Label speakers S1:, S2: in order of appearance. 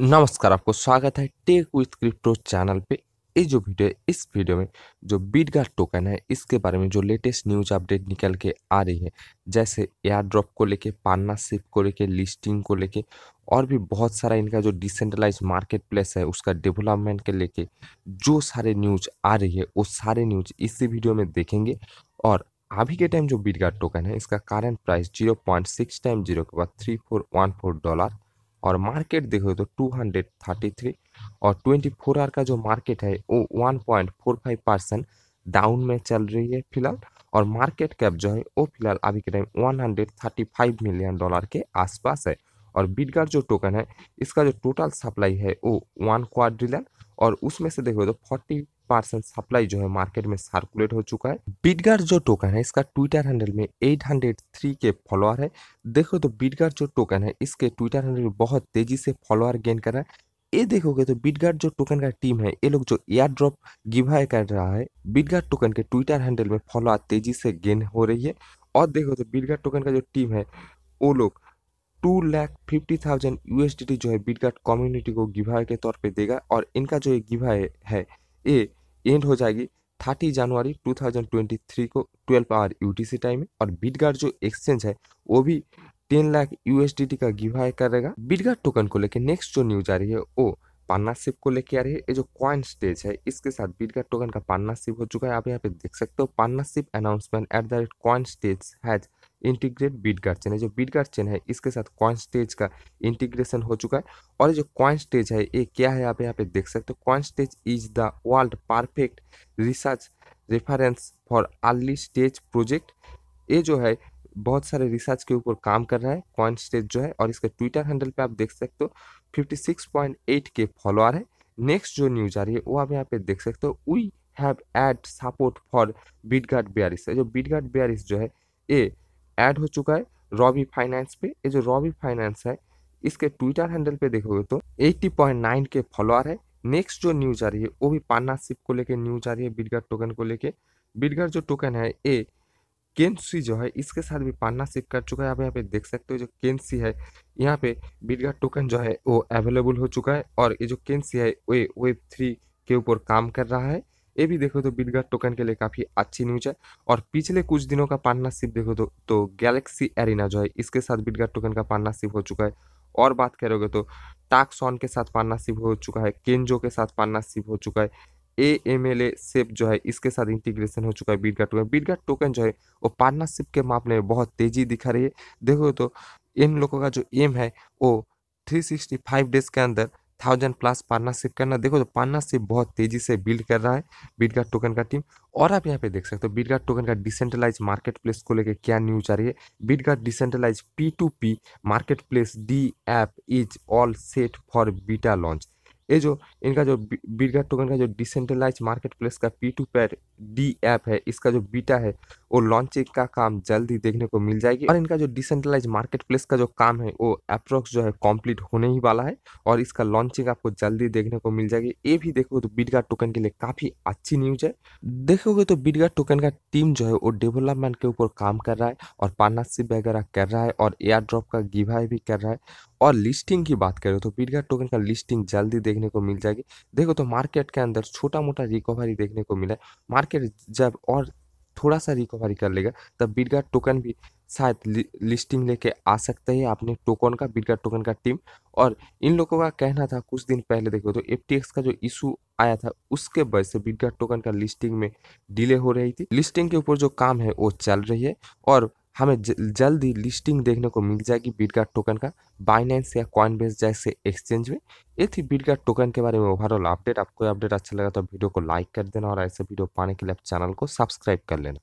S1: नमस्कार आपको स्वागत है टेक विथ क्रिप्टो चैनल पे ये जो वीडियो है इस वीडियो में जो बीटगार्ड टोकन है इसके बारे में जो लेटेस्ट न्यूज अपडेट निकल के आ रही है जैसे एयर ड्रॉप को लेके पार्टनरशिप को लेके लिस्टिंग को लेके और भी बहुत सारा इनका जो डिसेंट्रलाइज मार्केट प्लेस है उसका डेवलपमेंट के लेके जो सारे न्यूज आ रही है वो सारे न्यूज इसी वीडियो में देखेंगे और अभी के टाइम जो बीटगार्ड टोकन है इसका current price zero point six time zero के बाद three four one four dollar और मार्केट देखो तो 233 और 24 आवर का जो मार्केट है वो 1.45 परसेंट डाउन में चल रही है फिलहाल और मार्केट कैप जो है वो फिलहाल अभी के टाइम 135 मिलियन डॉलर के आसपास है और बिटगार जो टोकन है इसका जो टोटल सप्लाई है वो वन क्वार और उसमें से देखो तो फोर्टी परसेंट सप्लाई जो है मार्केट में सर्कुलेट हो चुका है बिटगार जो टोकन है इसका ट्विटर हैंडल में 803 के फॉलोअर है देखो तो बिटगार जो टोकन है इसके ट्विटर हैंडल में बहुत तेजी से फॉलोअर गेन कर रहा है ये देखोगे तो बिटगार्ड जो टोकन का टीम है ये लोग जो एयर ड्रॉप गिवाए कर रहा है बिटगार्ड टोकन के ट्विटर हैंडल में फॉलोअर तेजी से गेन हो रही है और देखो तो बिटगार्ड टोकन का जो टीम है वो लोग two lakh fifty thousand you जो है बिटगार्ड कम्युनिटी को गिवाए के तौर पे देगा और इनका जो ये गिवाए है ए एंड हो जाएगी थर्टी जनवरी 2023 को 12 आवर यूटीसी टाइम में और बिटगार्ड जो एक्सचेंज है वो भी 10 लाख यूएसडीटी का गिवाई करेगा बिटगार्ड टोकन को लेकर नेक्स्ट जो न्यूज आ रही है वो पार्टनरशिप को लेकर आ रही है ये जो कॉइन स्टेज है इसके साथ बिटगार्ड टोकन का पार्टनरशिप हो चुका है आप यहाँ पे देख सकते हो partnership announcement at the rate coin stage has integrate Bitgard chain है जो बीट गार्ड चेन है इसके साथ क्वाइन स्टेज का इंटीग्रेशन हो चुका है और जो क्वाइन स्टेज है ये क्या है आप यहाँ पे देख सकते हो coin stage is the world perfect research reference for early stage project ये जो है बहुत सारे रिसर्च के ऊपर काम कर रहा है क्वाइन स्टेज जो है और इसका ट्विटर हैंडल पर आप देख सकते हो फिफ्टी के फॉलोअर है नेक्स्ट जो न्यूज आ रही है वो आप यहाँ पे देख सकते हो we have add support for Bitgard बियारिस जो बीट गार्ड बियारिस जो है ये ऐड हो चुका है रॉबी फाइनेंस पे ये जो रॉबी फाइनेंस है इसके ट्विटर हैंडल पे देखोगे तो 80.9 के फॉलोअर है नेक्स्ट जो न्यूज आ रही है वो भी पार्टनरशिप को लेके न्यूज आ रही है बिडगर टोकन को लेके बिडगर जो टोकन है ये केनसी जो है इसके साथ भी पार्टनरशिप कर चुका है आप यहाँ पे देख सकते हो जो केनसी है यहाँ पे बिडगा टोकन जो है वो अवेलेबल हो चुका है और ये जो केनसी है वे वेब थ्री के ऊपर काम कर रहा है ये भी देखो तो बिटगार्ड टोकन के लिए काफ़ी अच्छी न्यूज है और पिछले कुछ दिनों का पार्टनरशिप देखो तो, तो गैलेक्सी एरिना जो है इसके साथ बिटगार्ड टोकन का पार्टनरशिप हो चुका है और बात करोगे तो सॉन के साथ पार्टनरशिप हो चुका है केंजो के साथ पार्टनरशिप हो चुका है ए एम एल ए सेप जो है इसके साथ इंटीग्रेशन हो चुका है बीटगार्ड टोकन बीटगार्ड टोकन जो है वो पार्टनरशिप के मामले में बहुत तेजी दिखा रही है देखो तो इन लोगों का जो एम है वो 365 डेज के अंदर थाउजेंड प्लस पार्टनरशिप करना देखो तो पार्टनरशिप बहुत तेजी से बिल्ड कर रहा है बीटगार्ड टोकन का टीम और आप यहाँ पे देख सकते हो बीटगार्ड टोकन का डिसेंट्रलाइज मार्केट प्लेस को लेकर क्या न्यूज आ रही है Bitgard decentralize P to P market place D app is all set for beta launch ये जो इनका जो बिरगा टोकन का जो डिसेंट्रलाइज मार्केट प्लेस का P to peer D app है इसका जो बीटा है वो लॉन्चिंग का काम जल्दी देखने को मिल जाएगी और इनका जो डिसेंट्रलाइज मार्केट प्लेस का जो काम है वो अप्रोक्स जो है कंप्लीट होने ही वाला है और इसका लॉन्चिंग आपको जल्दी देखने को मिल जाएगी ये भी देखोगे तो बिरगा टोकन के लिए काफ़ी अच्छी न्यूज है देखोगे तो बिरगा टोकन का टीम जो है वो डेवलपमेंट के ऊपर काम कर रहा है और पार्टनरशिप वगैरह कर रहा है और एयर ड्रॉप का गिवाई भी कर रहा है और लिस्टिंग की बात करें तो पीडगार्ड टोकन का लिस्टिंग जल्दी देखने को मिल जाएगी देखो तो मार्केट के अंदर छोटा मोटा रिकवरी देखने को मिला मार्केट जब और थोड़ा सा रिकवरी कर लेगा तब बिटगार्ड टोकन भी शायद लि, लिस्टिंग लेके आ सकते हैं अपने टोकन का बिटगार्ड टोकन का टीम और इन लोगों का कहना था कुछ दिन पहले देखो तो एफ का जो इशू आया था उसके वजह से बिटगार्ड टोकन का लिस्टिंग में डिले हो रही थी लिस्टिंग के ऊपर जो काम है वो चल रही है और हमें जल्दी लिस्टिंग देखने को मिल जाएगी बिटगार्ड टोकन का बाइनेंस या कॉइन बेस जैसे एक्सचेंज में ये थी बिटगार्ड टोकन के बारे में ओवरऑल अपडेट आपको अपडेट अच्छा लगा तो वीडियो को लाइक कर देना और ऐसे वीडियो पाने के लिए आप चैनल को सब्सक्राइब कर लेना